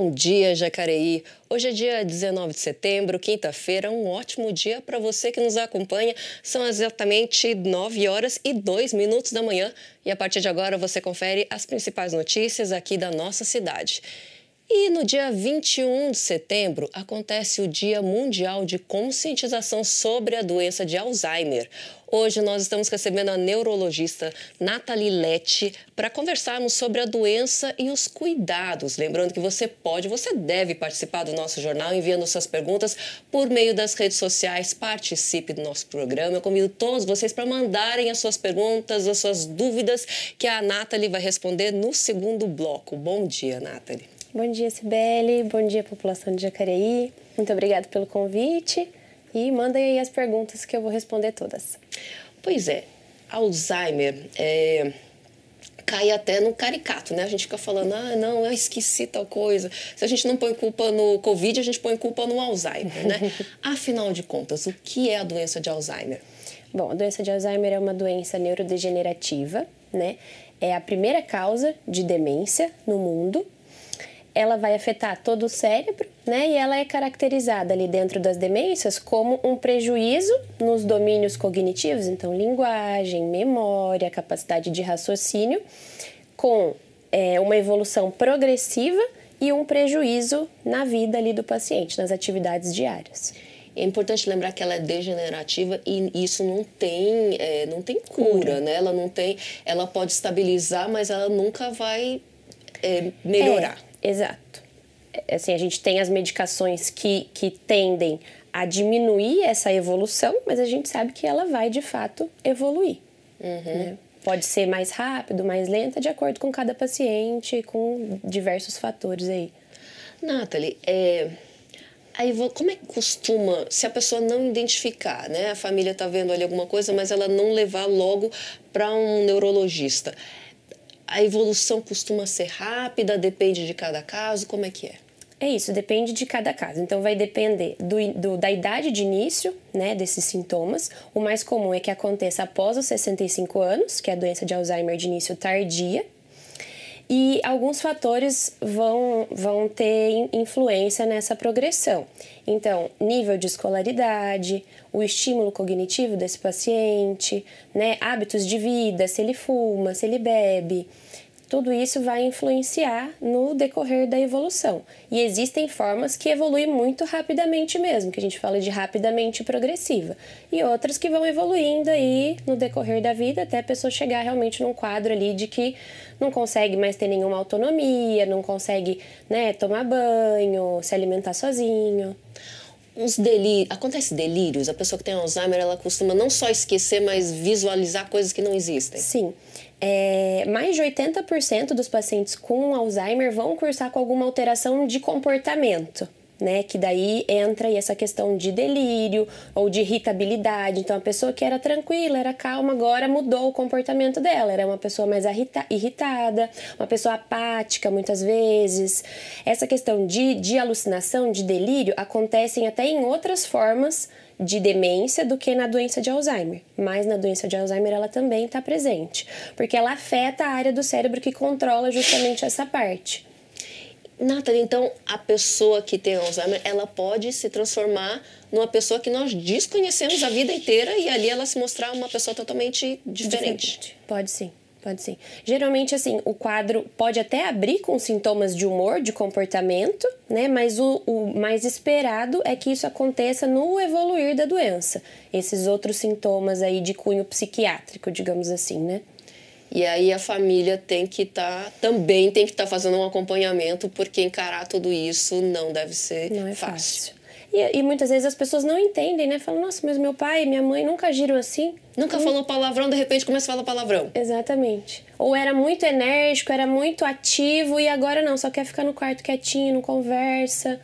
Bom dia, Jacareí! Hoje é dia 19 de setembro, quinta-feira, um ótimo dia para você que nos acompanha. São exatamente 9 horas e 2 minutos da manhã e a partir de agora você confere as principais notícias aqui da nossa cidade. E no dia 21 de setembro acontece o Dia Mundial de Conscientização sobre a Doença de Alzheimer. Hoje nós estamos recebendo a neurologista Nathalie Lete para conversarmos sobre a doença e os cuidados. Lembrando que você pode, você deve participar do nosso jornal enviando suas perguntas por meio das redes sociais. Participe do nosso programa. Eu convido todos vocês para mandarem as suas perguntas, as suas dúvidas, que a Nathalie vai responder no segundo bloco. Bom dia, Nathalie. Bom dia, Sibeli. Bom dia, população de Jacareí. Muito obrigada pelo convite e mandem aí as perguntas que eu vou responder todas. Pois é, Alzheimer é, cai até no caricato, né? A gente fica falando, ah, não, eu esqueci tal coisa. Se a gente não põe culpa no Covid, a gente põe culpa no Alzheimer, né? Afinal de contas, o que é a doença de Alzheimer? Bom, a doença de Alzheimer é uma doença neurodegenerativa, né? É a primeira causa de demência no mundo, ela vai afetar todo o cérebro, né? E ela é caracterizada ali dentro das demências como um prejuízo nos domínios cognitivos, então linguagem, memória, capacidade de raciocínio, com é, uma evolução progressiva e um prejuízo na vida ali do paciente, nas atividades diárias. É importante lembrar que ela é degenerativa e isso não tem, é, não tem cura, cura, né? Ela não tem, ela pode estabilizar, mas ela nunca vai é, melhorar. É. Exato. É, assim, a gente tem as medicações que, que tendem a diminuir essa evolução, mas a gente sabe que ela vai de fato evoluir. Uhum. Né? Pode ser mais rápido, mais lenta, de acordo com cada paciente, com diversos fatores aí. Nathalie, é, aí como é que costuma, se a pessoa não identificar, né? A família tá vendo ali alguma coisa, mas ela não levar logo para um neurologista a evolução costuma ser rápida, depende de cada caso, como é que é? É isso, depende de cada caso. Então, vai depender do, do, da idade de início, né, desses sintomas. O mais comum é que aconteça após os 65 anos, que é a doença de Alzheimer de início tardia, e alguns fatores vão, vão ter influência nessa progressão. Então, nível de escolaridade, o estímulo cognitivo desse paciente, né, hábitos de vida, se ele fuma, se ele bebe, tudo isso vai influenciar no decorrer da evolução. E existem formas que evoluem muito rapidamente mesmo, que a gente fala de rapidamente progressiva, e outras que vão evoluindo aí no decorrer da vida até a pessoa chegar realmente num quadro ali de que não consegue mais ter nenhuma autonomia, não consegue, né, tomar banho, se alimentar sozinho uns delírios. Acontece delírios. A pessoa que tem Alzheimer, ela costuma não só esquecer, mas visualizar coisas que não existem. Sim é, mais de 80% dos pacientes com Alzheimer vão cursar com alguma alteração de comportamento. Né, que daí entra aí essa questão de delírio ou de irritabilidade. Então, a pessoa que era tranquila, era calma, agora mudou o comportamento dela. Era uma pessoa mais irritada, uma pessoa apática muitas vezes. Essa questão de, de alucinação, de delírio, acontecem até em outras formas de demência do que na doença de Alzheimer. Mas na doença de Alzheimer ela também está presente, porque ela afeta a área do cérebro que controla justamente essa parte. Nathalie, então a pessoa que tem Alzheimer, ela pode se transformar numa pessoa que nós desconhecemos a vida inteira e ali ela se mostrar uma pessoa totalmente diferente. diferente. Pode sim. Pode sim. Geralmente, assim, o quadro pode até abrir com sintomas de humor, de comportamento, né? Mas o, o mais esperado é que isso aconteça no evoluir da doença. Esses outros sintomas aí de cunho psiquiátrico, digamos assim, né? E aí a família tem que estar tá, também tem que estar tá fazendo um acompanhamento porque encarar tudo isso não deve ser não é fácil. fácil. E, e, muitas vezes as pessoas não entendem, né? Falam, nossa, mas meu pai e minha mãe nunca giram assim. Nunca então... falou palavrão, de repente começa a falar palavrão. Exatamente. Ou era muito enérgico, era muito ativo e agora não, só quer ficar no quarto quietinho, não conversa.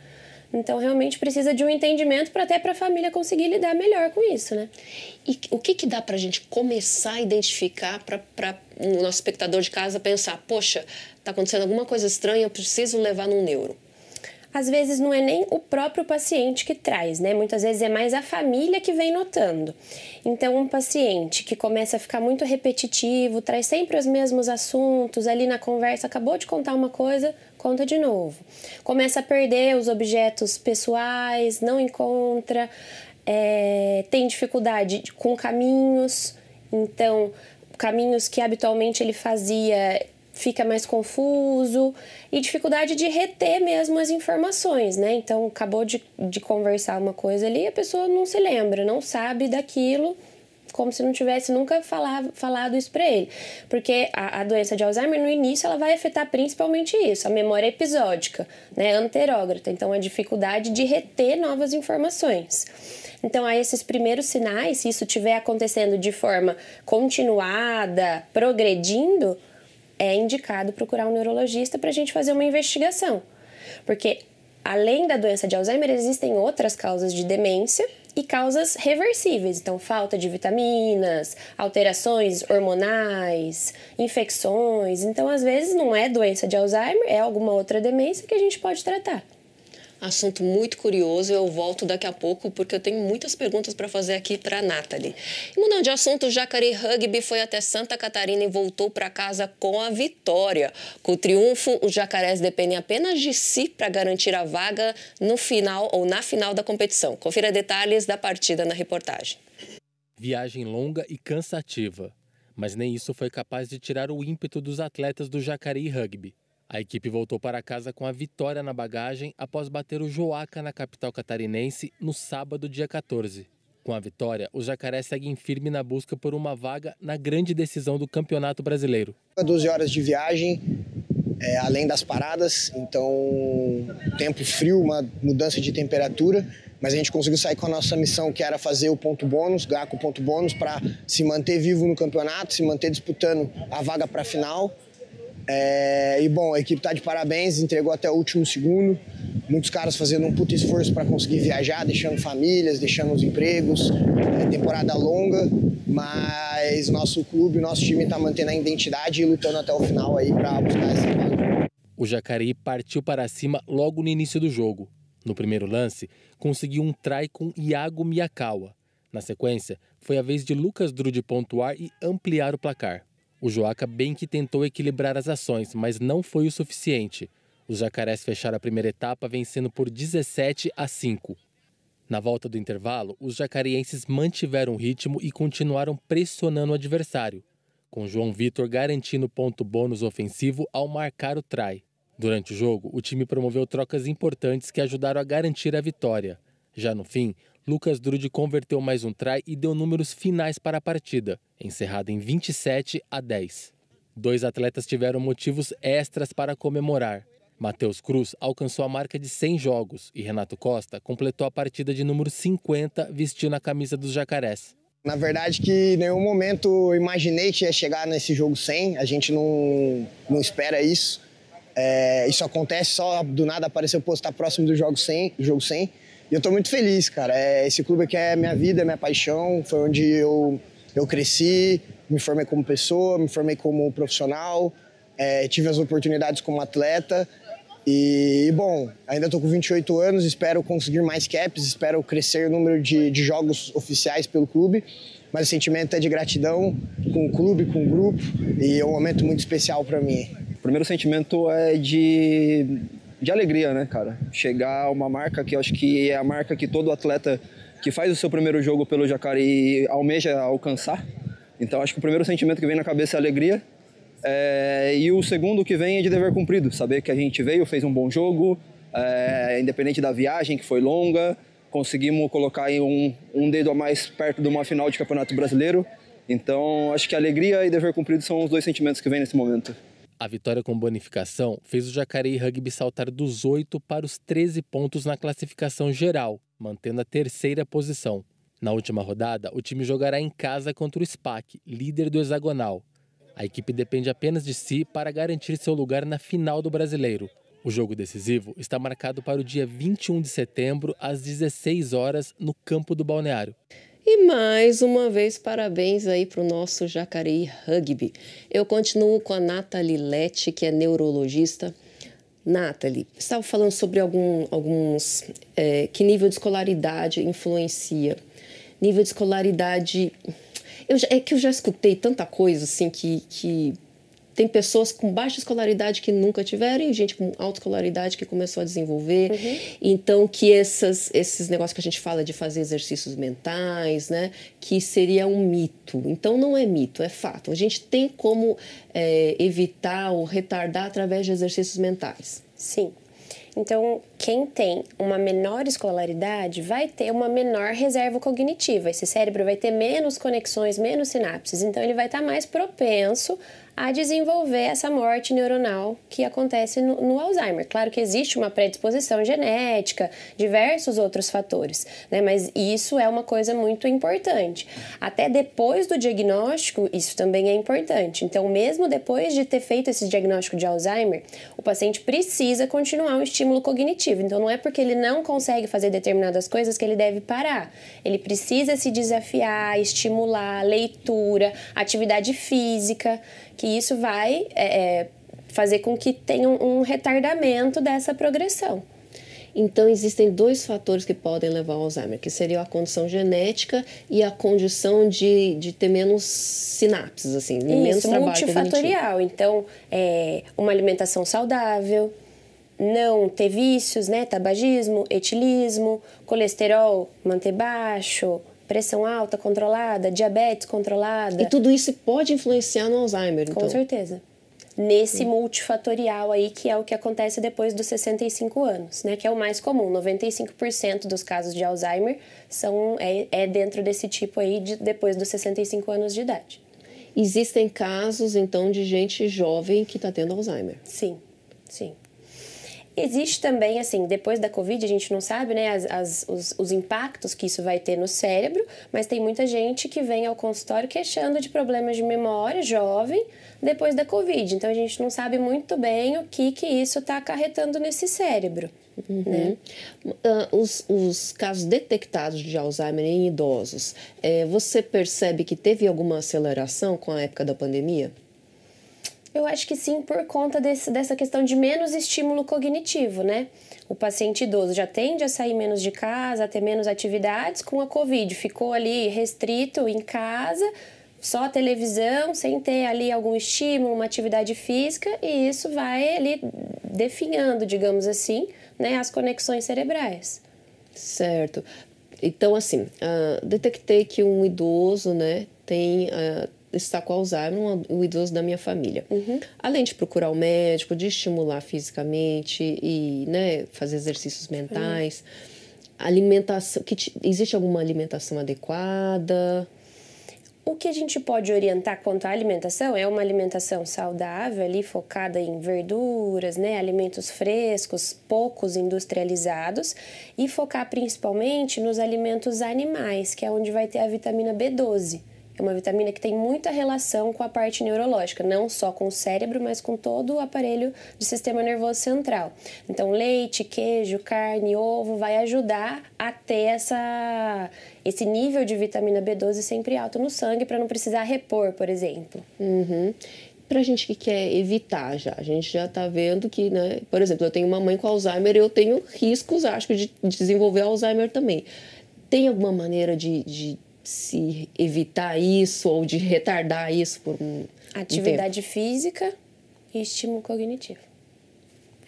Então realmente precisa de um entendimento para até para a família conseguir lidar melhor com isso, né? E o que que dá para a gente começar a identificar para o nosso espectador de casa pensar, poxa, tá acontecendo alguma coisa estranha, eu preciso levar num neuro às vezes não é nem o próprio paciente que traz, né? Muitas vezes é mais a família que vem notando. Então, um paciente que começa a ficar muito repetitivo, traz sempre os mesmos assuntos, ali na conversa acabou de contar uma coisa, conta de novo. Começa a perder os objetos pessoais, não encontra, é, tem dificuldade com caminhos, então caminhos que habitualmente ele fazia fica mais confuso e dificuldade de reter mesmo as informações, né? Então, acabou de, de conversar uma coisa ali, a pessoa não se lembra, não sabe daquilo, como se não tivesse nunca falado falado isso para ele. Porque a, a, doença de Alzheimer, no início, ela vai afetar principalmente isso, a memória episódica, né? Anterógrata, então a dificuldade de reter novas informações. Então, a esses primeiros sinais, se isso estiver acontecendo de forma continuada, progredindo, é indicado procurar um neurologista para a gente fazer uma investigação. Porque além da doença de Alzheimer, existem outras causas de demência e causas reversíveis, então falta de vitaminas, alterações hormonais, infecções. Então, às vezes não é doença de Alzheimer, é alguma outra demência que a gente pode tratar assunto muito curioso. Eu volto daqui a pouco porque eu tenho muitas perguntas para fazer aqui para a Nathalie. E mudando de assunto, o Jacaré Rugby foi até Santa Catarina e voltou para casa com a vitória. Com o triunfo, os jacarés dependem apenas de si para garantir a vaga no final ou na final da competição. Confira detalhes da partida na reportagem. Viagem longa e cansativa, mas nem isso foi capaz de tirar o ímpeto dos atletas do Jacaré Rugby. A equipe voltou para casa com a vitória na bagagem após bater o Joaca na capital catarinense no sábado, dia 14. Com a vitória, os jacarés seguem firme na busca por uma vaga na grande decisão do Campeonato Brasileiro. 12 horas de viagem, é, além das paradas, então tempo frio, uma mudança de temperatura, mas a gente conseguiu sair com a nossa missão que era fazer o ponto bônus, ganhar com o ponto bônus para se manter vivo no campeonato, se manter disputando a vaga para a final é, e bom, a equipe tá de parabéns, entregou até o último segundo. Muitos caras fazendo um puto esforço para conseguir viajar, deixando famílias, deixando os empregos. É temporada longa, mas nosso clube, nosso time está mantendo a identidade e lutando até o final aí para buscar esse vaga. O Jacareí partiu para cima logo no início do jogo. No primeiro lance, conseguiu um try com Iago Miyakawa. Na sequência, foi a vez de Lucas Drude pontuar e ampliar o placar. O Joaca bem que tentou equilibrar as ações, mas não foi o suficiente. Os jacarés fecharam a primeira etapa vencendo por 17 a 5. Na volta do intervalo, os jacarienses mantiveram o ritmo e continuaram pressionando o adversário, com João Vitor garantindo ponto bônus ofensivo ao marcar o try. Durante o jogo, o time promoveu trocas importantes que ajudaram a garantir a vitória. Já no fim, Lucas Drude converteu mais um try e deu números finais para a partida, encerrada em 27 a 10. Dois atletas tiveram motivos extras para comemorar. Matheus Cruz alcançou a marca de 100 jogos e Renato Costa completou a partida de número 50 vestindo a camisa dos Jacarés. Na verdade que em nenhum momento imaginei que ia chegar nesse jogo 100, a gente não, não espera isso. É, isso acontece só do nada apareceu postar tá próximo do jogo 100, jogo 100. E eu tô muito feliz, cara. É, esse clube aqui é minha vida, é minha paixão, foi onde eu, eu cresci, me formei como pessoa, me formei como profissional, é, tive as oportunidades como atleta. E, bom, ainda estou com 28 anos, espero conseguir mais caps, espero crescer o número de, de jogos oficiais pelo clube, mas o sentimento é de gratidão com o clube, com o grupo, e é um momento muito especial para mim. O primeiro sentimento é de de alegria, né, cara? Chegar a uma marca que eu acho que é a marca que todo atleta que faz o seu primeiro jogo pelo Jacareí almeja alcançar. Então acho que o primeiro sentimento que vem na cabeça é alegria. É, e o segundo que vem é de dever cumprido, saber que a gente veio, fez um bom jogo, é, independente da viagem que foi longa, conseguimos colocar um, um dedo a mais perto de uma final de Campeonato Brasileiro. Então acho que alegria e dever cumprido são os dois sentimentos que vêm nesse momento. A vitória com bonificação fez o Jacareí Rugby saltar dos 8 para os 13 pontos na classificação geral, mantendo a terceira posição. Na última rodada, o time jogará em casa contra o SPAC, líder do hexagonal. A equipe depende apenas de si para garantir seu lugar na final do brasileiro. O jogo decisivo está marcado para o dia 21 de setembro, às 16 horas, no campo do Balneário. E mais uma vez, parabéns aí para o nosso Jacareí Rugby. Eu continuo com a Nathalie Lete, que é neurologista. Nathalie, estava falando sobre algum, alguns. É, que nível de escolaridade influencia. Nível de escolaridade. Eu, é que eu já escutei tanta coisa assim que, que tem pessoas com baixa escolaridade que nunca tiveram, e gente com alta escolaridade que começou a desenvolver. Uhum. Então, que essas, esses negócios que a gente fala de fazer exercícios mentais, né? Que seria um mito. Então, não é mito, é fato. A gente tem como é, evitar ou retardar através de exercícios mentais. Sim. Então, quem tem uma menor escolaridade vai ter uma menor reserva cognitiva. Esse cérebro vai ter menos conexões, menos sinapses. Então, ele vai estar mais propenso a desenvolver essa morte neuronal que acontece no, no Alzheimer. Claro que existe uma predisposição genética, diversos outros fatores, né? mas isso é uma coisa muito importante. Até depois do diagnóstico, isso também é importante. Então, mesmo depois de ter feito esse diagnóstico de Alzheimer, o paciente precisa continuar o estímulo cognitivo. Então, não é porque ele não consegue fazer determinadas coisas que ele deve parar. Ele precisa se desafiar, estimular, leitura, atividade física que isso vai é, é, fazer com que tenha um retardamento dessa progressão. Então, existem dois fatores que podem levar ao Alzheimer, que seria a condição genética e a condição de, de ter menos sinapses, assim, Isso, menos trabalho multifatorial. Então, é, uma alimentação saudável, não ter vícios, né, tabagismo, etilismo, colesterol manter baixo, pressão alta controlada, diabetes controlada. E tudo isso pode influenciar no Alzheimer, Com então? certeza. Nesse Sim. multifatorial aí, que é o que acontece depois dos 65 anos, né? Que é o mais comum. 95% dos casos de Alzheimer são, é, é dentro desse tipo aí, de, depois dos 65 anos de idade. Existem casos, então, de gente jovem que está tendo Alzheimer? Sim. Sim. Existe também, assim, depois da Covid, a gente não sabe, né, as, as, os, os, impactos que isso vai ter no cérebro, mas tem muita gente que vem ao consultório queixando de problemas de memória jovem depois da Covid. Então a gente não sabe muito bem o que, que isso está acarretando nesse cérebro. Uhum. Né? Uh, os, os, casos detectados de Alzheimer em idosos, é, você percebe que teve alguma aceleração com a época da pandemia? Eu acho que sim, por conta desse, dessa questão de menos estímulo cognitivo, né? O paciente idoso já tende a sair menos de casa, a ter menos atividades com a Covid, ficou ali restrito em casa, só televisão, sem ter ali algum estímulo, uma atividade física, e isso vai ali definhando, digamos assim, né, as conexões cerebrais. Certo. Então, assim, uh, detectei que um idoso, né, tem, uh, está com Alzheimer, um, idoso da minha família. Uhum. Além de procurar o médico, de estimular fisicamente e né, fazer exercícios mentais. Uhum. Alimentação, que te, existe alguma alimentação adequada? O que a gente pode orientar quanto à alimentação é uma alimentação saudável, ali focada em verduras, né, alimentos frescos, poucos industrializados e focar principalmente nos alimentos animais, que é onde vai ter a vitamina B12. É uma vitamina que tem muita relação com a parte neurológica, não só com o cérebro, mas com todo o aparelho do sistema nervoso central. Então, leite, queijo, carne, ovo vai ajudar a ter essa, esse nível de vitamina B12 sempre alto no sangue para não precisar repor, por exemplo. Uhum pra gente que quer evitar já. A gente já tá vendo que, né? Por exemplo, eu tenho uma mãe com Alzheimer e eu tenho riscos, acho, de desenvolver Alzheimer também. Tem alguma maneira de, de se evitar isso ou de retardar isso por um Atividade um física e estímulo cognitivo.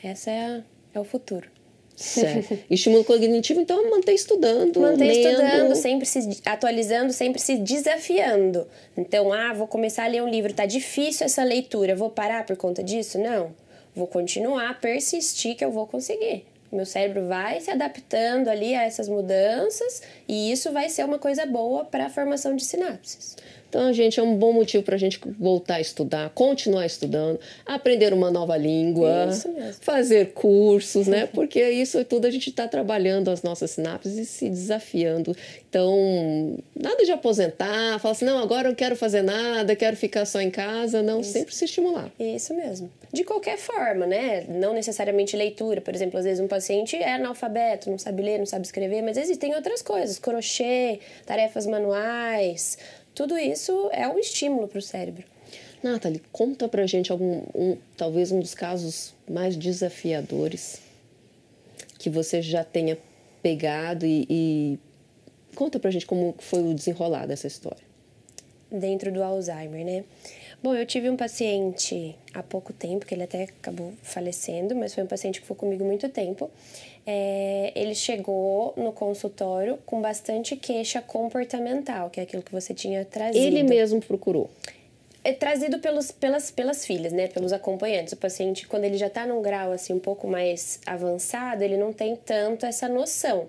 Essa é, a, é o futuro. Certo. Estímulo cognitivo, então, é manter estudando. Manter lendo. estudando, sempre se atualizando, sempre se desafiando. Então, ah, vou começar a ler um livro, tá difícil essa leitura, vou parar por conta disso? Não. Vou continuar, persistir que eu vou conseguir. Meu cérebro vai se adaptando ali a essas mudanças e isso vai ser uma coisa boa para a formação de sinapses. Então, gente, é um bom motivo para a gente voltar a estudar, continuar estudando, aprender uma nova língua, fazer cursos, né? Uhum. Porque isso tudo a gente está trabalhando as nossas sinapses e se desafiando. Então, nada de aposentar, falar assim, não, agora eu quero fazer nada, quero ficar só em casa. Não, isso. sempre se estimular. Isso mesmo. De qualquer forma, né? Não necessariamente leitura. Por exemplo, às vezes um paciente é analfabeto, não sabe ler, não sabe escrever, mas existem outras coisas, crochê, tarefas manuais. Tudo isso é um estímulo para o cérebro. Nathalie, conta a gente algum, um, talvez um dos casos mais desafiadores que você já tenha pegado e, e conta a gente como foi o desenrolar dessa história. Dentro do Alzheimer, né? Bom, eu tive um paciente há pouco tempo, que ele até acabou falecendo, mas foi um paciente que foi comigo muito tempo. É, ele chegou no consultório com bastante queixa comportamental, que é aquilo que você tinha trazido. Ele mesmo procurou? É trazido pelos, pelas, pelas filhas, né? Pelos acompanhantes. O paciente, quando ele já está num grau assim um pouco mais avançado, ele não tem tanto essa noção.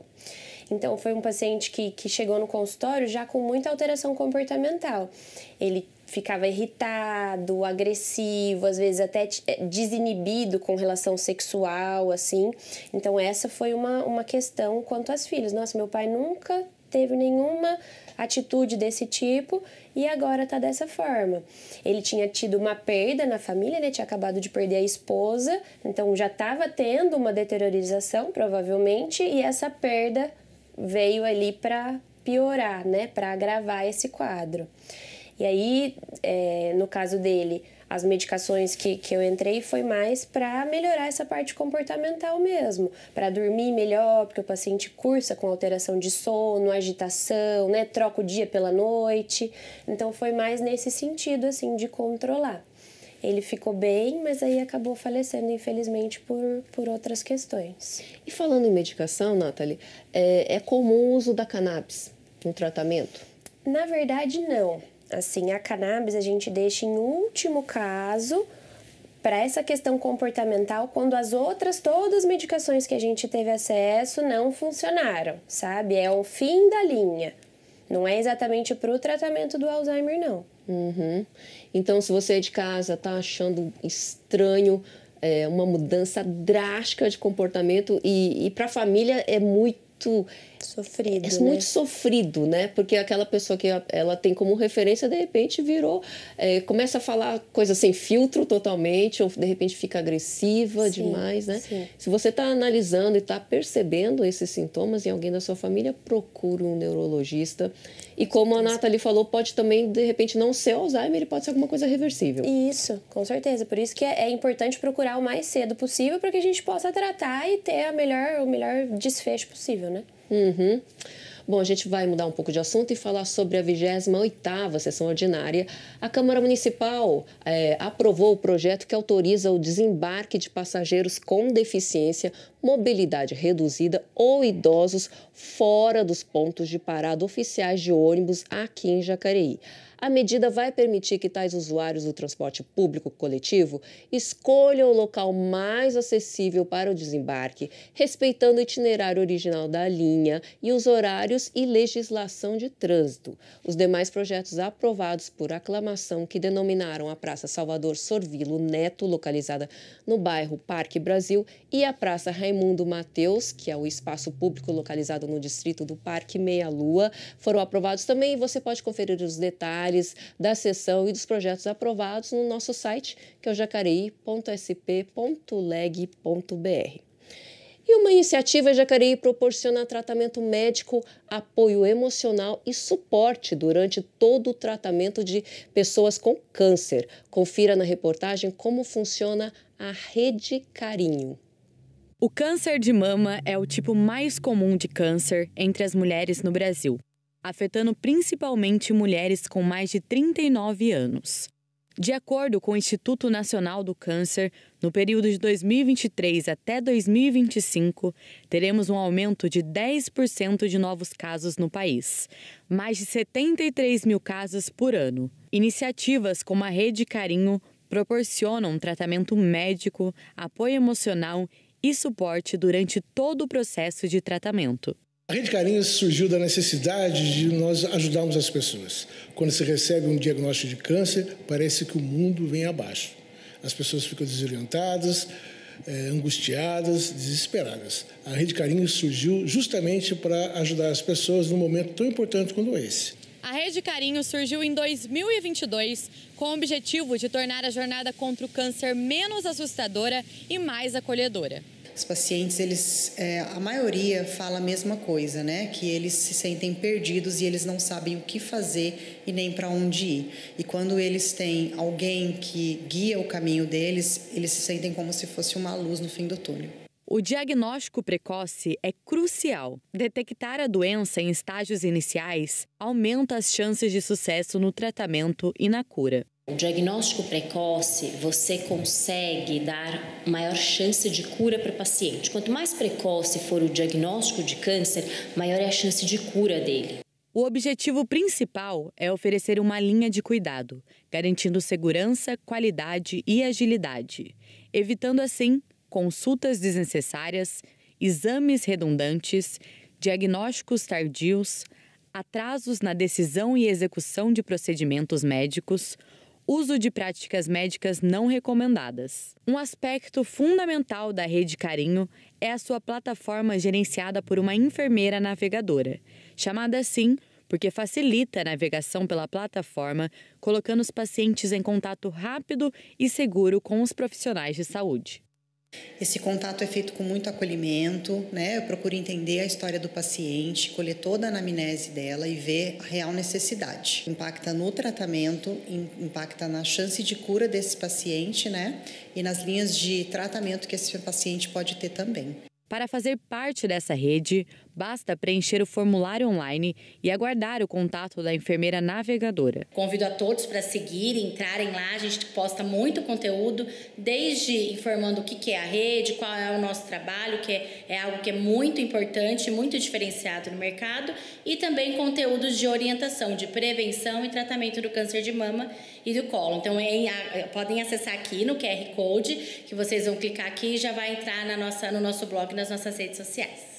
Então, foi um paciente que, que chegou no consultório já com muita alteração comportamental. Ele ficava irritado, agressivo, às vezes até eh, desinibido com relação sexual, assim. Então, essa foi uma, uma questão quanto às filhas. Nossa, meu pai nunca teve nenhuma atitude desse tipo e agora tá dessa forma. Ele tinha tido uma perda na família, né? Tinha acabado de perder a esposa, então já estava tendo uma deteriorização, provavelmente, e essa perda veio ali para piorar, né? Para agravar esse quadro. E aí, é, no caso dele, as medicações que, que eu entrei foi mais para melhorar essa parte comportamental mesmo, para dormir melhor, porque o paciente cursa com alteração de sono, agitação, né, troca o dia pela noite. Então foi mais nesse sentido assim de controlar. Ele ficou bem, mas aí acabou falecendo, infelizmente, por, por outras questões. E falando em medicação, Nathalie, é, é comum o uso da cannabis no tratamento? Na verdade, não. Assim, a cannabis a gente deixa em último caso para essa questão comportamental quando as outras todas as medicações que a gente teve acesso não funcionaram, sabe? É o fim da linha. Não é exatamente para o tratamento do Alzheimer, não. Uhum. Então, se você é de casa tá achando estranho é, uma mudança drástica de comportamento e, e para a família é muito Sofrido, é muito né? sofrido, né? Porque é aquela pessoa que ela tem como referência, de repente, virou. É, começa a falar coisa sem filtro totalmente, ou de repente fica agressiva sim, demais, né? Sim. Se você está analisando e está percebendo esses sintomas em alguém da sua família, procure um neurologista. E como a Nathalie falou, pode também, de repente, não ser Alzheimer, ele pode ser alguma coisa reversível. Isso, com certeza. Por isso que é, é importante procurar o mais cedo possível para que a gente possa tratar e ter a melhor, o melhor desfecho possível, né? Uhum. Bom, a gente vai mudar um pouco de assunto e falar sobre a 28ª sessão ordinária. A Câmara Municipal é, aprovou o projeto que autoriza o desembarque de passageiros com deficiência, mobilidade reduzida ou idosos fora dos pontos de parada oficiais de ônibus aqui em Jacareí. A medida vai permitir que tais usuários do transporte público coletivo escolham o local mais acessível para o desembarque, respeitando o itinerário original da linha e os horários e legislação de trânsito. Os demais projetos aprovados por aclamação que denominaram a Praça Salvador Sorvilo Neto, localizada no bairro Parque Brasil, e a Praça Raimundo Mateus, que é o espaço público localizado no distrito do Parque Meia Lua, foram aprovados também. Você pode conferir os detalhes detalhes da sessão e dos projetos aprovados no nosso site, que é o jacareí.sp.leg.br. E uma iniciativa é Jacareí proporciona tratamento médico, apoio emocional e suporte durante todo o tratamento de pessoas com câncer. Confira na reportagem como funciona a Rede Carinho. O câncer de mama é o tipo mais comum de câncer entre as mulheres no Brasil afetando principalmente mulheres com mais de 39 anos. De acordo com o Instituto Nacional do Câncer, no período de 2023 até 2025, teremos um aumento de 10% de novos casos no país, mais de 73 mil casos por ano. Iniciativas como a Rede Carinho proporcionam tratamento médico, apoio emocional e suporte durante todo o processo de tratamento. A Rede Carinho surgiu da necessidade de nós ajudarmos as pessoas. Quando se recebe um diagnóstico de câncer, parece que o mundo vem abaixo. As pessoas ficam desorientadas, é, angustiadas, desesperadas. A Rede Carinho surgiu justamente para ajudar as pessoas num momento tão importante como esse. A Rede Carinho surgiu em 2022 com o objetivo de tornar a jornada contra o câncer menos assustadora e mais acolhedora. Os pacientes, eles, é, a maioria fala a mesma coisa, né? Que eles se sentem perdidos e eles não sabem o que fazer e nem para onde ir. E quando eles têm alguém que guia o caminho deles, eles se sentem como se fosse uma luz no fim do túnel. O diagnóstico precoce é crucial. Detectar a doença em estágios iniciais aumenta as chances de sucesso no tratamento e na cura. O diagnóstico precoce, você consegue dar maior chance de cura para o paciente. Quanto mais precoce for o diagnóstico de câncer, maior é a chance de cura dele. O objetivo principal é oferecer uma linha de cuidado, garantindo segurança, qualidade e agilidade, evitando assim consultas desnecessárias, exames redundantes, diagnósticos tardios, atrasos na decisão e execução de procedimentos médicos uso de práticas médicas não recomendadas. Um aspecto fundamental da Rede Carinho é a sua plataforma gerenciada por uma enfermeira navegadora, chamada assim porque facilita a navegação pela plataforma, colocando os pacientes em contato rápido e seguro com os profissionais de saúde. Esse contato é feito com muito acolhimento, né? Eu procuro entender a história do paciente, colher toda a anamnese dela e ver a real necessidade. Impacta no tratamento, impacta na chance de cura desse paciente, né? E nas linhas de tratamento que esse paciente pode ter também. Para fazer parte dessa rede, Basta preencher o formulário online e aguardar o contato da enfermeira navegadora. Convido a todos para seguir, entrarem lá, a gente posta muito conteúdo, desde informando o que é a rede, qual é o nosso trabalho, que é, é algo que é muito importante, muito diferenciado no mercado, e também conteúdos de orientação, de prevenção e tratamento do câncer de mama e do colo. Então, é é, podem acessar aqui no QR Code, que vocês vão clicar aqui e já vai entrar na nossa, no nosso blog, nas nossas redes sociais.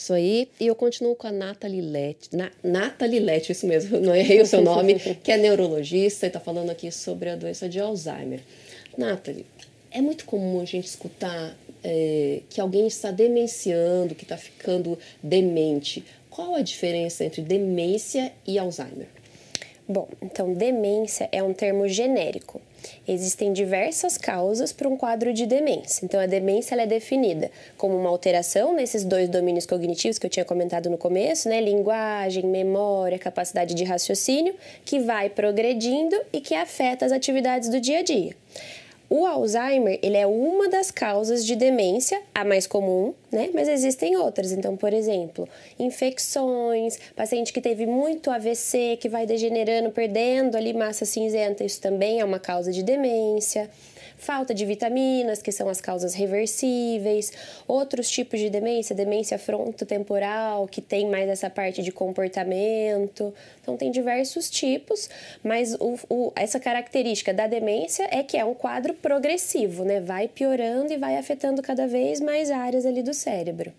Isso aí. E eu continuo com a Nathalie Lete. Na, Nathalie Lete, isso mesmo, não errei o seu nome, que é neurologista e está falando aqui sobre a doença de Alzheimer. Nathalie, é muito comum a gente escutar é, que alguém está demenciando, que está ficando demente. Qual a diferença entre demência e Alzheimer? Bom, então demência é um termo genérico Existem diversas causas para um quadro de demência. Então, a demência é definida como uma alteração nesses dois domínios cognitivos que eu tinha comentado no começo, né? Linguagem, memória, capacidade de raciocínio, que vai progredindo e que afeta as atividades do dia a dia. O Alzheimer, ele é uma das causas de demência, a mais comum, né? Mas existem outras. Então, por exemplo, infecções, paciente que teve muito AVC, que vai degenerando, perdendo ali massa cinzenta, isso também é uma causa de demência falta de vitaminas, que são as causas reversíveis, outros tipos de demência, demência frontotemporal, que tem mais essa parte de comportamento. Então, tem diversos tipos, mas o, o, essa característica da demência é que é um quadro progressivo, né? Vai piorando e vai afetando cada vez mais áreas ali do cérebro.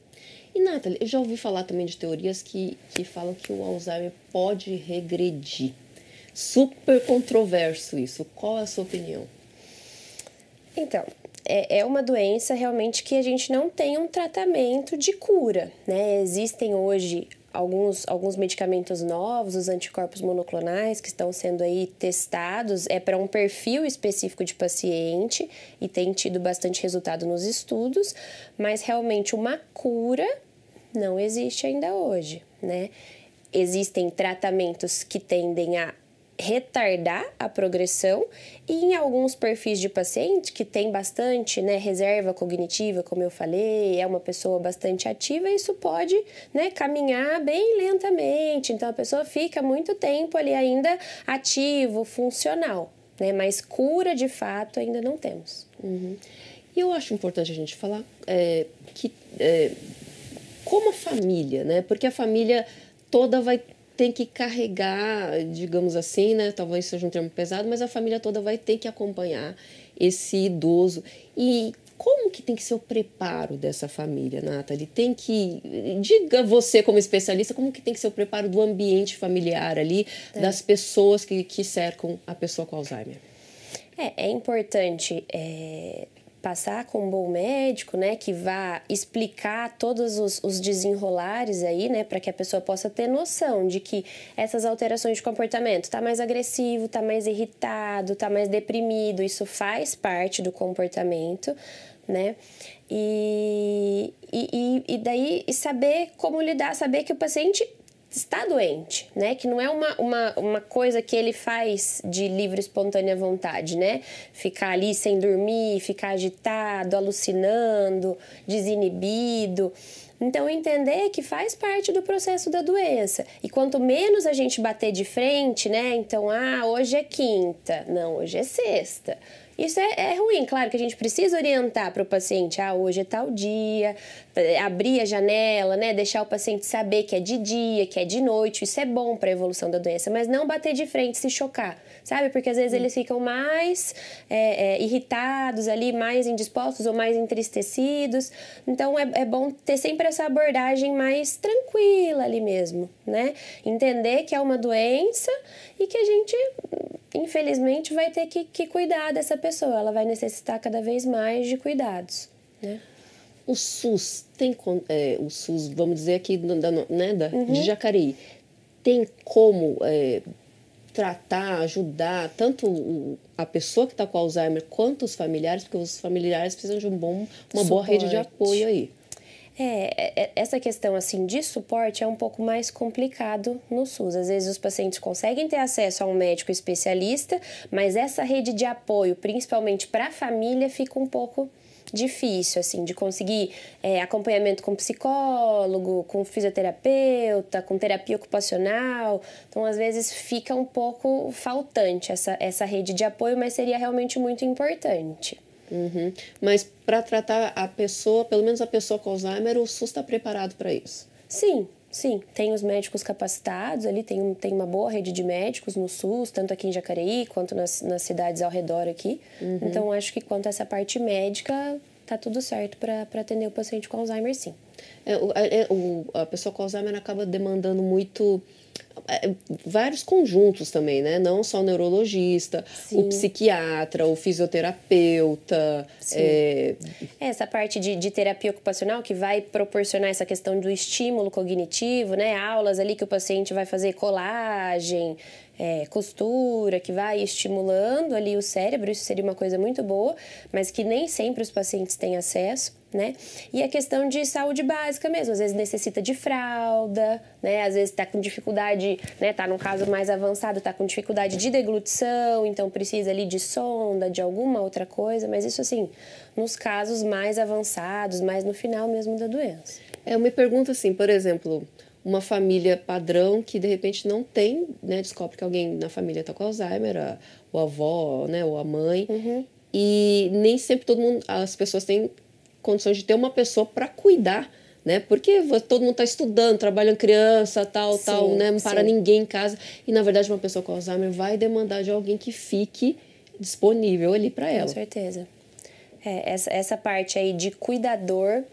E, Nathalie, eu já ouvi falar também de teorias que, que falam que o Alzheimer pode regredir. Super controverso isso. Qual é a sua opinião? Então, é, é, uma doença realmente que a gente não tem um tratamento de cura, né? Existem hoje alguns, alguns medicamentos novos, os anticorpos monoclonais que estão sendo aí testados, é para um perfil específico de paciente e tem tido bastante resultado nos estudos, mas realmente uma cura não existe ainda hoje, né? Existem tratamentos que tendem a retardar a progressão e em alguns perfis de paciente que tem bastante né, reserva cognitiva, como eu falei, é uma pessoa bastante ativa, isso pode né, caminhar bem lentamente, então a pessoa fica muito tempo ali ainda ativo, funcional, né, mas cura de fato ainda não temos. Uhum. E eu acho importante a gente falar é, que é, como a família, né, porque a família toda vai tem que carregar, digamos assim, né? Talvez seja um termo pesado, mas a família toda vai ter que acompanhar esse idoso. E como que tem que ser o preparo dessa família, Nathalie? Tem que. Diga você, como especialista, como que tem que ser o preparo do ambiente familiar ali, é. das pessoas que, que cercam a pessoa com Alzheimer? É, é importante é, passar com um bom médico, né, que vá explicar todos os, os desenrolares aí, né, para que a pessoa possa ter noção de que essas alterações de comportamento, tá mais agressivo, tá mais irritado, tá mais deprimido, isso faz parte do comportamento, né? E, e, e daí e saber como lidar, saber que o paciente está doente, né? Que não é uma, uma, uma coisa que ele faz de livre, espontânea vontade, né? Ficar ali sem dormir, ficar agitado, alucinando, desinibido. Então, entender que faz parte do processo da doença. E quanto menos a gente bater de frente, né? Então, ah, hoje é quinta. Não, hoje é sexta. Isso é, é, ruim, claro que a gente precisa orientar para o paciente, ah, hoje é tal dia, é, abrir a janela, né, deixar o paciente saber que é de dia, que é de noite, isso é bom para a evolução da doença, mas não bater de frente, se chocar sabe? Porque às vezes eles ficam mais é, é, irritados ali, mais indispostos ou mais entristecidos. Então é, é bom ter sempre essa abordagem mais tranquila ali mesmo, né? Entender que é uma doença e que a gente infelizmente, vai ter que, que, cuidar dessa pessoa. Ela vai necessitar cada vez mais de cuidados, né? O SUS tem é, o SUS, vamos dizer aqui da, né, da, uhum. de Jacareí, tem como é, tratar, ajudar tanto a pessoa que está com Alzheimer quanto os familiares, porque os familiares precisam de um bom, uma suporte. boa rede de apoio aí. É, é, é, essa questão assim de suporte é um pouco mais complicado no SUS. Às vezes os pacientes conseguem ter acesso a um médico especialista, mas essa rede de apoio, principalmente para a família, fica um pouco difícil, assim, de conseguir é, acompanhamento com psicólogo, com fisioterapeuta, com terapia ocupacional. Então, às vezes, fica um pouco faltante essa, essa rede de apoio, mas seria realmente muito importante. Uhum. Mas para tratar a pessoa, pelo menos a pessoa com Alzheimer, o SUS está preparado para isso? Sim, Sim, tem os médicos capacitados ali, tem, tem uma boa rede de médicos no SUS, tanto aqui em Jacareí quanto nas, nas cidades ao redor aqui. Uhum. Então, acho que quanto a essa parte médica, tá tudo certo para atender o paciente com Alzheimer, sim. É, o, é, é, o, a pessoa com Alzheimer acaba demandando muito é, vários conjuntos também, né? Não só o neurologista, Sim. o psiquiatra, o fisioterapeuta. É, é... Essa parte de, de, terapia ocupacional que vai proporcionar essa questão do estímulo cognitivo, né? Aulas ali que o paciente vai fazer colagem, é, costura, que vai estimulando ali o cérebro, isso seria uma coisa muito boa, mas que nem sempre os pacientes têm acesso né? E a questão de saúde básica mesmo, às vezes necessita de fralda, né? Às vezes tá com dificuldade, né? Tá num caso mais avançado, tá com dificuldade de deglutição, então precisa ali de sonda, de alguma outra coisa, mas isso assim, nos casos mais avançados, mais no final mesmo da doença. É, eu me pergunto assim, por exemplo, uma família padrão que de repente não tem, né? Descobre que alguém na família tá com Alzheimer, a, o avó, né? Ou a mãe. Uhum. E nem sempre todo mundo, as pessoas têm condições de ter uma pessoa para cuidar, né? Porque todo mundo está estudando, trabalhando criança, tal, sim, tal, né? Não para sim. ninguém em casa. E na verdade, uma pessoa com Alzheimer vai demandar de alguém que fique disponível ali para ela. Com certeza. É, essa, essa parte aí de cuidador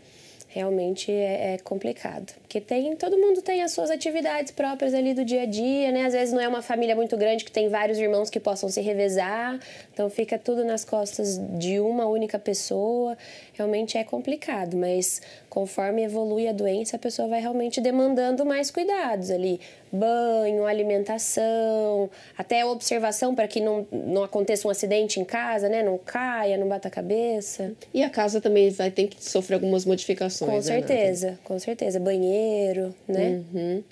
realmente é, é complicado. Porque tem, todo mundo tem as suas atividades próprias ali do dia a dia, né? Às vezes não é uma família muito grande que tem vários irmãos que possam se revezar, então fica tudo nas costas de uma única pessoa. Realmente é complicado, mas conforme evolui a doença, a pessoa vai realmente demandando mais cuidados ali, banho, alimentação, até observação para que não, não aconteça um acidente em casa, né? Não caia, não bata a cabeça. E a casa também vai ter que sofrer algumas modificações. Com né, certeza, com certeza. Banheiro dinheiro, né? Uhum.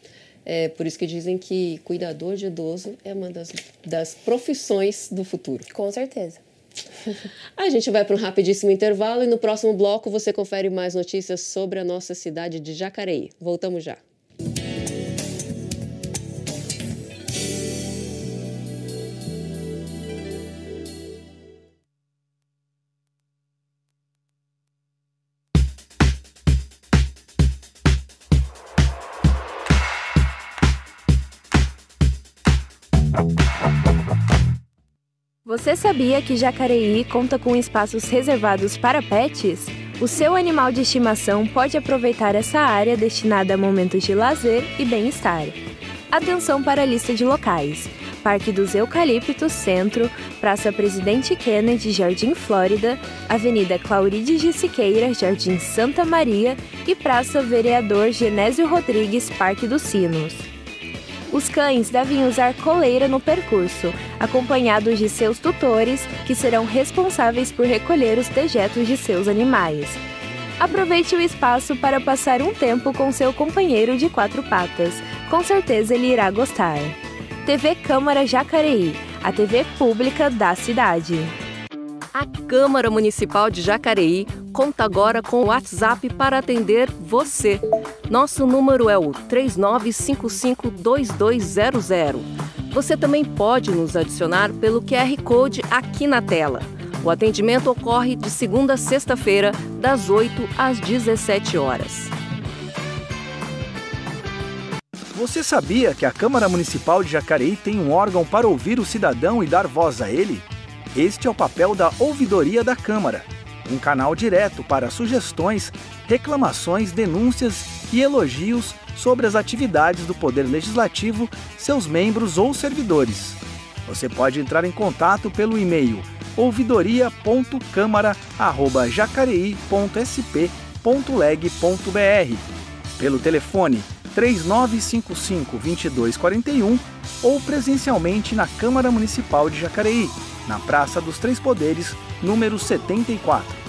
É por isso que dizem que cuidador de idoso é uma das, das profissões do futuro. Com certeza. a gente vai para um rapidíssimo intervalo e no próximo bloco você confere mais notícias sobre a nossa cidade de Jacareí. Voltamos já. Você sabia que Jacareí conta com espaços reservados para pets? O seu animal de estimação pode aproveitar essa área destinada a momentos de lazer e bem-estar. Atenção para a lista de locais: Parque dos Eucaliptos Centro, Praça Presidente Kennedy, Jardim Flórida, Avenida Clauride de Siqueira, Jardim Santa Maria e Praça Vereador Genésio Rodrigues, Parque dos Sinos. Os cães devem usar coleira no percurso, acompanhados de seus tutores, que serão responsáveis por recolher os dejetos de seus animais. Aproveite o espaço para passar um tempo com seu companheiro de quatro patas. Com certeza ele irá gostar. TV Câmara Jacareí, a TV pública da cidade. A Câmara Municipal de Jacareí conta agora com o WhatsApp para atender você. Nosso número é o 39552200. Você também pode nos adicionar pelo QR Code aqui na tela. O atendimento ocorre de segunda a sexta-feira, das 8 às 17 horas. Você sabia que a Câmara Municipal de Jacareí tem um órgão para ouvir o cidadão e dar voz a ele? Este é o papel da Ouvidoria da Câmara, um canal direto para sugestões, reclamações, denúncias e elogios sobre as atividades do Poder Legislativo, seus membros ou servidores. Você pode entrar em contato pelo e-mail ouvidoria.câmara.jacareí.sp.leg.br, pelo telefone 3955 2241 ou presencialmente na Câmara Municipal de Jacareí na Praça dos Três Poderes, número 74.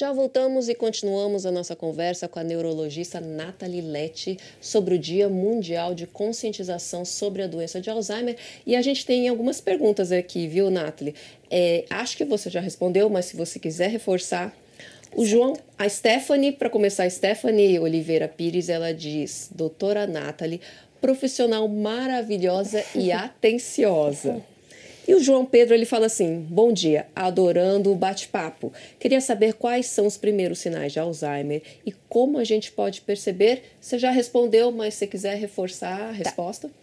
Já voltamos e continuamos a nossa conversa com a neurologista Nathalie Lete sobre o Dia Mundial de Conscientização sobre a Doença de Alzheimer. E a gente tem algumas perguntas aqui, viu, Nathalie? É, acho que você já respondeu, mas se você quiser reforçar. O João, a Stephanie, para começar, a Stephanie Oliveira Pires, ela diz: Doutora Nathalie, profissional maravilhosa e atenciosa. E o João Pedro ele fala assim: Bom dia, adorando o bate-papo. Queria saber quais são os primeiros sinais de Alzheimer e como a gente pode perceber. Você já respondeu, mas se quiser reforçar a tá. resposta. Tá.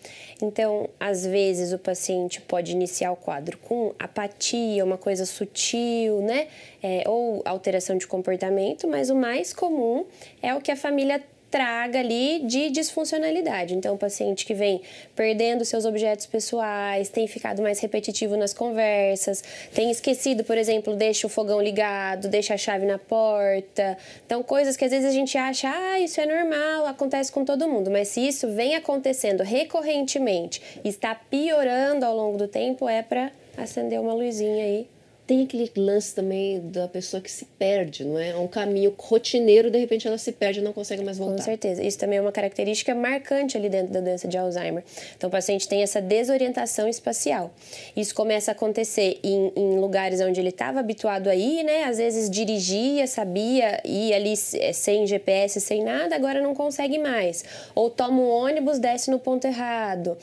Então, às vezes o paciente pode iniciar o quadro com apatia, uma coisa sutil, né? É, ou alteração de comportamento, mas o mais comum é o que a família traga ali de disfuncionalidade. Então, o paciente que vem perdendo seus objetos pessoais, tem ficado mais repetitivo nas conversas, tem esquecido, por exemplo, deixa o fogão ligado, deixa a chave na porta. Então, coisas que às vezes a gente acha, ah, isso é normal, acontece com todo mundo. Mas se isso vem acontecendo recorrentemente, está piorando ao longo do tempo, é para acender uma luzinha aí tem aquele lance também da pessoa que se perde, não é? É um caminho rotineiro, de repente ela se perde e não consegue mais voltar. Com certeza. Isso também é uma característica marcante ali dentro da doença de Alzheimer. Então, o paciente tem essa desorientação espacial. Isso começa a acontecer em, em lugares onde ele estava habituado a ir, né? Às vezes dirigia, sabia, ir ali eh, sem GPS, sem nada, agora não consegue mais. Ou toma um ônibus, desce no ponto errado.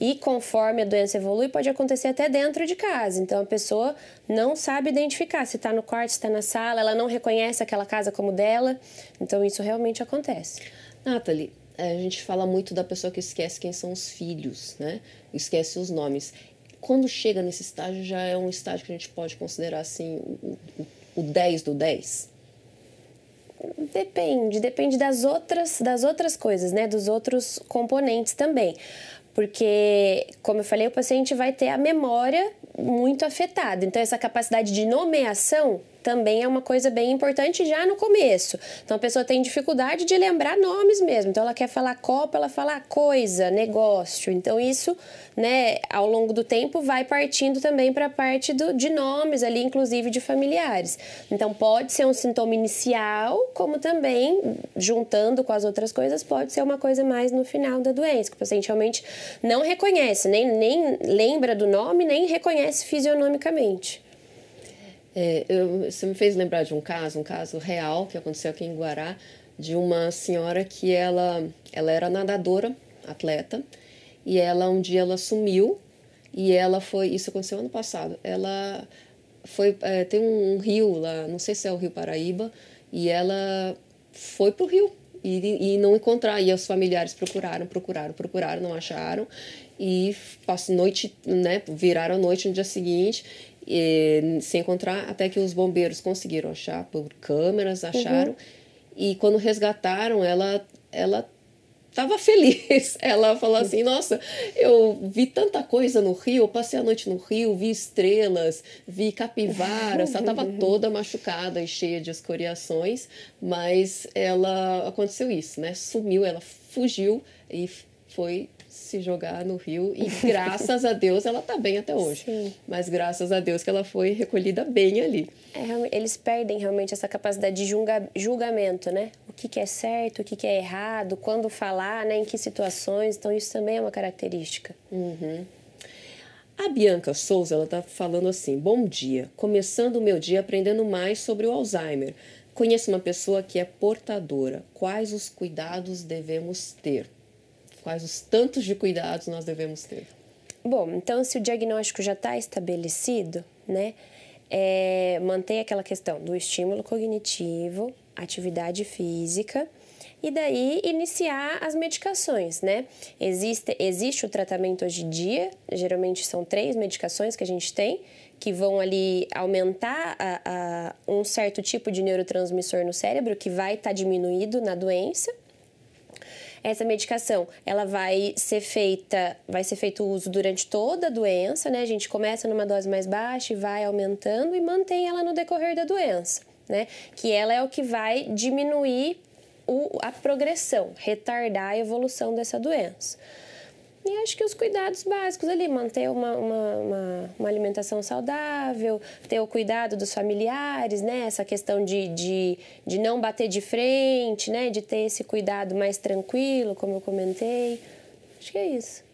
E conforme a doença evolui, pode acontecer até dentro de casa. Então, a pessoa não não sabe identificar se está no quarto, se está na sala, ela não reconhece aquela casa como dela. Então, isso realmente acontece. Nathalie, é, a gente fala muito da pessoa que esquece quem são os filhos, né? Esquece os nomes. Quando chega nesse estágio, já é um estágio que a gente pode considerar assim o, o, o 10 do 10? Depende, depende das outras, das outras coisas, né? Dos outros componentes também. Porque, como eu falei, o paciente vai ter a memória muito afetada. Então, essa capacidade de nomeação também é uma coisa bem importante já no começo. Então a pessoa tem dificuldade de lembrar nomes mesmo. Então ela quer falar copa, ela fala coisa, negócio. Então isso, né, ao longo do tempo vai partindo também para a parte do, de nomes ali, inclusive de familiares. Então pode ser um sintoma inicial, como também juntando com as outras coisas, pode ser uma coisa mais no final da doença, que o paciente realmente não reconhece, nem, nem lembra do nome, nem reconhece fisionomicamente. É, eu, você me fez lembrar de um caso, um caso real que aconteceu aqui em Guará, de uma senhora que ela, ela era nadadora, atleta, e ela um dia ela sumiu e ela foi, isso aconteceu ano passado, ela foi, é, tem um, um, rio lá, não sei se é o Rio Paraíba, e ela foi pro rio e, e não encontrar, e os familiares procuraram, procuraram, procuraram, não acharam, e passou noite, né, viraram a noite no dia seguinte, e, sem encontrar até que os bombeiros conseguiram achar por câmeras uhum. acharam uhum. e quando resgataram ela ela estava feliz ela falou assim nossa eu vi tanta coisa no rio eu passei a noite no rio vi estrelas vi capivaras ela estava toda machucada e cheia de escoriações mas ela aconteceu isso né sumiu ela fugiu e foi se jogar no rio e graças a Deus ela está bem até hoje. Sim. Mas graças a Deus que ela foi recolhida bem ali. É, eles perdem realmente essa capacidade de julga, julgamento, né? O que, que é certo, o que, que, é errado, quando falar, né? em que situações. Então isso também é uma característica. Uhum. A Bianca Souza, ela tá falando assim: "Bom dia. Começando o meu dia aprendendo mais sobre o Alzheimer. Conheço uma pessoa que é portadora. Quais os cuidados devemos ter?" quais os tantos de cuidados nós devemos ter? Bom, então se o diagnóstico já está estabelecido, né, é, aquela questão do estímulo cognitivo, atividade física e daí iniciar as medicações, né? Existe, existe o tratamento hoje em dia, geralmente são três medicações que a gente tem, que vão ali aumentar a, a um certo tipo de neurotransmissor no cérebro que vai estar tá diminuído na doença. Essa medicação, ela vai ser feita, vai ser feito o uso durante toda a doença, né? A gente começa numa dose mais baixa e vai aumentando e mantém ela no decorrer da doença, né? Que ela é o que vai diminuir o, a progressão, retardar a evolução dessa doença. E acho que os cuidados básicos ali, manter uma, uma, uma, uma alimentação saudável, ter o cuidado dos familiares, né? Essa questão de, de, de não bater de frente, né? De ter esse cuidado mais tranquilo, como eu comentei. Acho que é isso.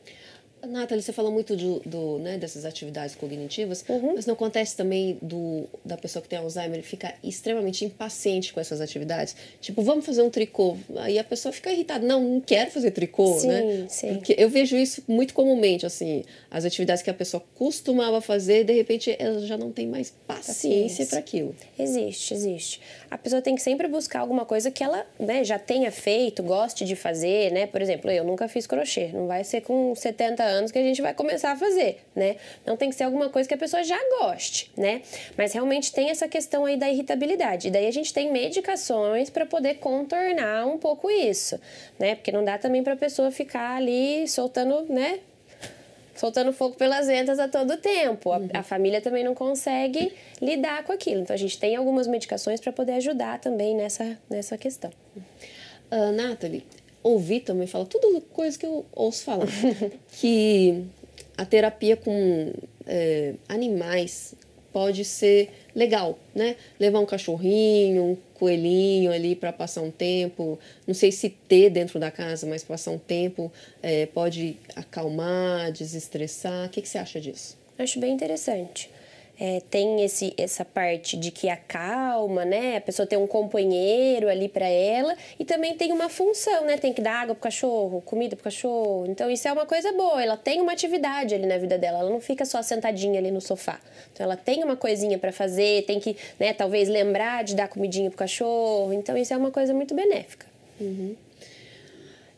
Nathalie, você falou muito do, do né, dessas atividades cognitivas, uhum. mas não acontece também do, da pessoa que tem Alzheimer ficar extremamente impaciente com essas atividades? Tipo, vamos fazer um tricô. Aí a pessoa fica irritada. Não, não quero fazer tricô, sim, né? Sim. Porque eu vejo isso muito comumente, assim. As atividades que a pessoa costumava fazer, de repente ela já não tem mais paciência para aquilo. Existe, existe. A pessoa tem que sempre buscar alguma coisa que ela né, já tenha feito, goste de fazer, né? Por exemplo, eu nunca fiz crochê. Não vai ser com 70 anos anos que a gente vai começar a fazer, né? Então tem que ser alguma coisa que a pessoa já goste, né? Mas realmente tem essa questão aí da irritabilidade. E daí a gente tem medicações para poder contornar um pouco isso, né? Porque não dá também para a pessoa ficar ali soltando, né? soltando fogo pelas ventas a todo tempo. Uhum. A, a, família também não consegue lidar com aquilo. Então a gente tem algumas medicações para poder ajudar também nessa, nessa questão. Uh, Nathalie, ouvi também falar, tudo coisa que eu ouço falar, que a terapia com é, animais pode ser legal, né? Levar um cachorrinho, um coelhinho ali para passar um tempo, não sei se ter dentro da casa, mas passar um tempo é, pode acalmar, desestressar. O que, que você acha disso? Acho bem interessante é, tem esse, essa parte de que acalma, né? A pessoa tem um companheiro ali para ela e também tem uma função, né? Tem que dar água pro cachorro, comida pro cachorro. Então isso é uma coisa boa, ela tem uma atividade ali na vida dela, ela não fica só sentadinha ali no sofá. Então ela tem uma coisinha para fazer, tem que, né, talvez lembrar de dar comidinha pro cachorro. Então isso é uma coisa muito benéfica. Uhum.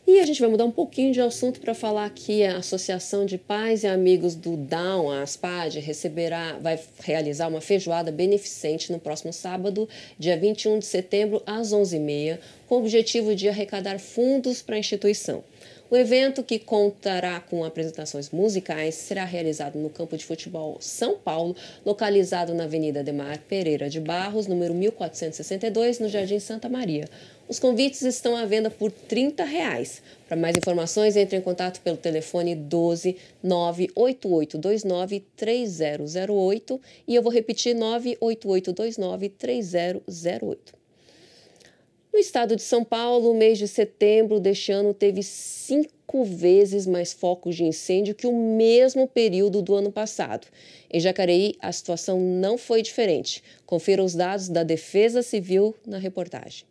E a gente vai mudar um pouquinho de assunto para falar que a Associação de Pais e Amigos do Down, a ASPAD, receberá, vai realizar uma feijoada beneficente no próximo sábado, dia 21 de setembro, às 11h30, com o objetivo de arrecadar fundos para a instituição. O evento, que contará com apresentações musicais, será realizado no campo de futebol São Paulo, localizado na Avenida Demar Pereira de Barros, número 1462, no Jardim Santa Maria. Os convites estão à venda por R$ reais. Para mais informações, entre em contato pelo telefone 12 98829 3008 e eu vou repetir 98829 3008. No estado de São Paulo, o mês de setembro deste ano teve cinco vezes mais focos de incêndio que o mesmo período do ano passado. Em Jacareí, a situação não foi diferente. Confira os dados da Defesa Civil na reportagem.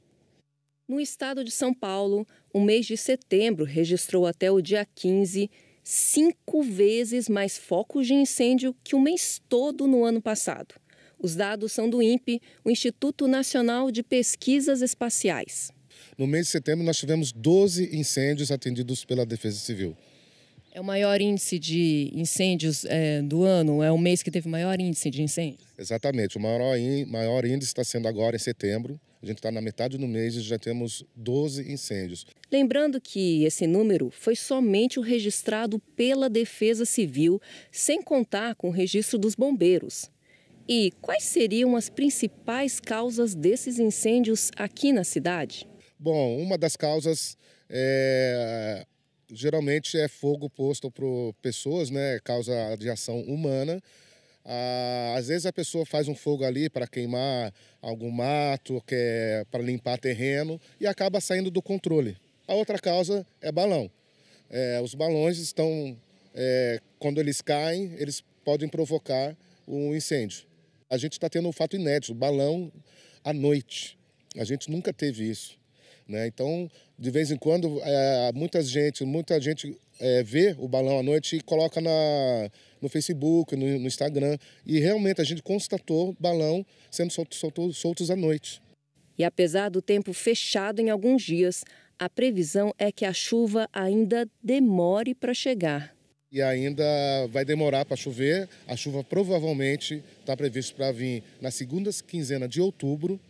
No estado de São Paulo, o mês de setembro registrou até o dia 15 cinco vezes mais focos de incêndio que o mês todo no ano passado. Os dados são do INPE, o Instituto Nacional de Pesquisas Espaciais. No mês de setembro, nós tivemos 12 incêndios atendidos pela Defesa Civil. É o maior índice de incêndios é, do ano? É o mês que teve o maior índice de incêndios? Exatamente. O maior, maior índice está sendo agora em setembro. A gente está na metade do mês e já temos 12 incêndios. Lembrando que esse número foi somente o registrado pela Defesa Civil, sem contar com o registro dos bombeiros. E quais seriam as principais causas desses incêndios aqui na cidade? Bom, uma das causas é, geralmente é fogo posto por pessoas, né? Causa de ação humana. Ah, às vezes a pessoa faz um fogo ali para queimar algum mato, quer é para limpar terreno e acaba saindo do controle. A outra causa é balão. É, os balões estão, é, quando eles caem, eles podem provocar um incêndio. A gente está tendo um fato inédito, balão à noite. A gente nunca teve isso. Né? Então, de vez em quando, é, muita gente, muita gente é, vê o balão à noite e coloca na, no Facebook, no, no Instagram. E realmente a gente constatou balão sendo solto, solto, soltos à noite. E apesar do tempo fechado em alguns dias, a previsão é que a chuva ainda demore para chegar. E ainda vai demorar para chover. A chuva provavelmente está prevista para vir na segunda quinzena de outubro.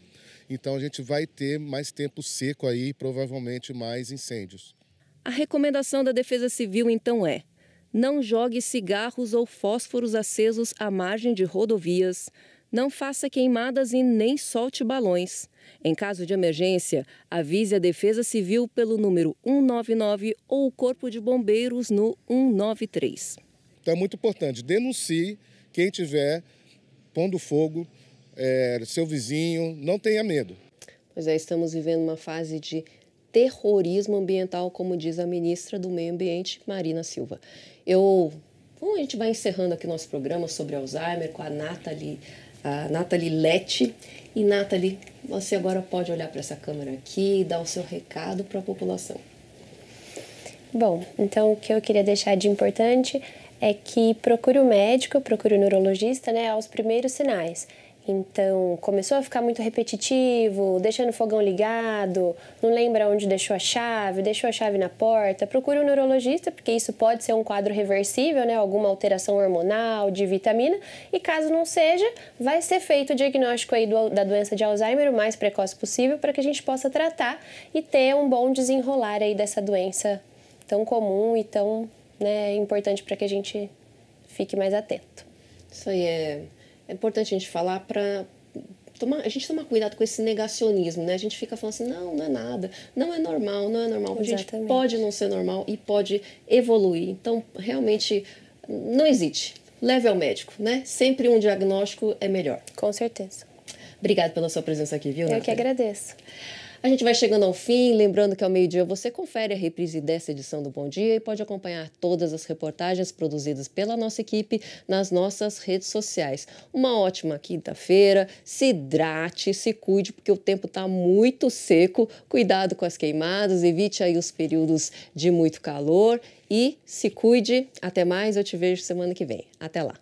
Então a gente vai ter mais tempo seco aí, provavelmente mais incêndios. A recomendação da Defesa Civil então é: não jogue cigarros ou fósforos acesos à margem de rodovias, não faça queimadas e nem solte balões. Em caso de emergência, avise a Defesa Civil pelo número 199 ou o Corpo de Bombeiros no 193. Então é muito importante, denuncie quem tiver pondo fogo, é, seu vizinho, não tenha medo. Pois é, estamos vivendo uma fase de terrorismo ambiental, como diz a ministra do Meio Ambiente, Marina Silva. Eu, bom, a gente vai encerrando aqui nosso programa sobre Alzheimer com a Nathalie, a Nathalie Lete. E Nathalie, você agora pode olhar para essa câmera aqui e dar o seu recado para a população. Bom, então o que eu queria deixar de importante é que procure o um médico, procure o um neurologista, né, aos primeiros sinais. Então, começou a ficar muito repetitivo, deixando o fogão ligado, não lembra onde deixou a chave, deixou a chave na porta. Procure um neurologista, porque isso pode ser um quadro reversível, né? Alguma alteração hormonal, de vitamina. E caso não seja, vai ser feito o diagnóstico aí do, da doença de Alzheimer o mais precoce possível para que a gente possa tratar e ter um bom desenrolar aí dessa doença tão comum e tão né, importante para que a gente fique mais atento. Isso aí é é importante a gente falar para tomar, a gente tomar cuidado com esse negacionismo, né? A gente fica falando assim, não, não é nada, não é normal, não é normal. Exatamente. A gente pode não ser normal e pode evoluir. Então, realmente, não existe. Leve ao médico, né? Sempre um diagnóstico é melhor. Com certeza. Obrigada pela sua presença aqui, viu? Eu Nathalie? que agradeço. A gente vai chegando ao fim, lembrando que ao meio-dia você confere a reprise dessa edição do Bom Dia e pode acompanhar todas as reportagens produzidas pela nossa equipe nas nossas redes sociais. Uma ótima quinta-feira, se hidrate, se cuide, porque o tempo está muito seco. Cuidado com as queimadas, evite aí os períodos de muito calor e se cuide. Até mais, eu te vejo semana que vem. Até lá.